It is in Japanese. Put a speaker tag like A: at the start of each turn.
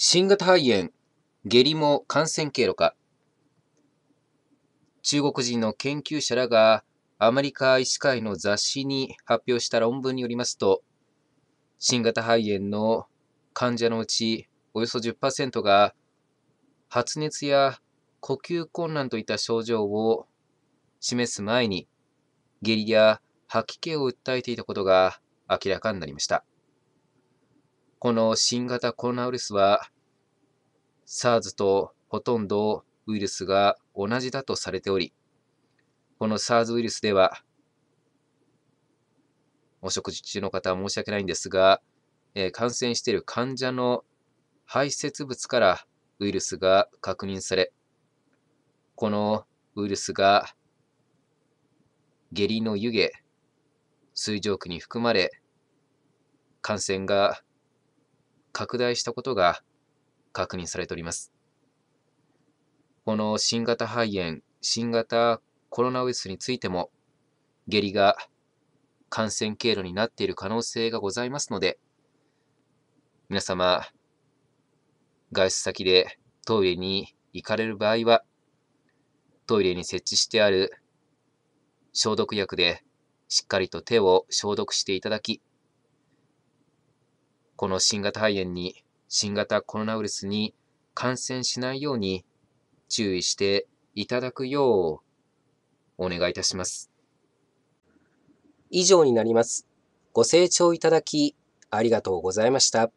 A: 新型肺炎、下痢も感染経路か。中国人の研究者らがアメリカ医師会の雑誌に発表した論文によりますと、新型肺炎の患者のうちおよそ10%が発熱や呼吸困難といった症状を示す前に下痢や吐き気を訴えていたことが明らかになりました。この新型コロナウイルスは SARS とほとんどウイルスが同じだとされており、この SARS ウイルスでは、お食事中の方は申し訳ないんですが、え感染している患者の排泄物からウイルスが確認され、このウイルスが下痢の湯気、水蒸気に含まれ、感染が拡大したことが確認されております。この新型肺炎、新型コロナウイルスについても、下痢が感染経路になっている可能性がございますので、皆様、外出先でトイレに行かれる場合は、トイレに設置してある消毒薬でしっかりと手を消毒していただき、この新型肺炎に、新型コロナウイルスに感染しないように注意していただくようお願いいたします。以上に
B: なります。ご清聴いただきありがとうございました。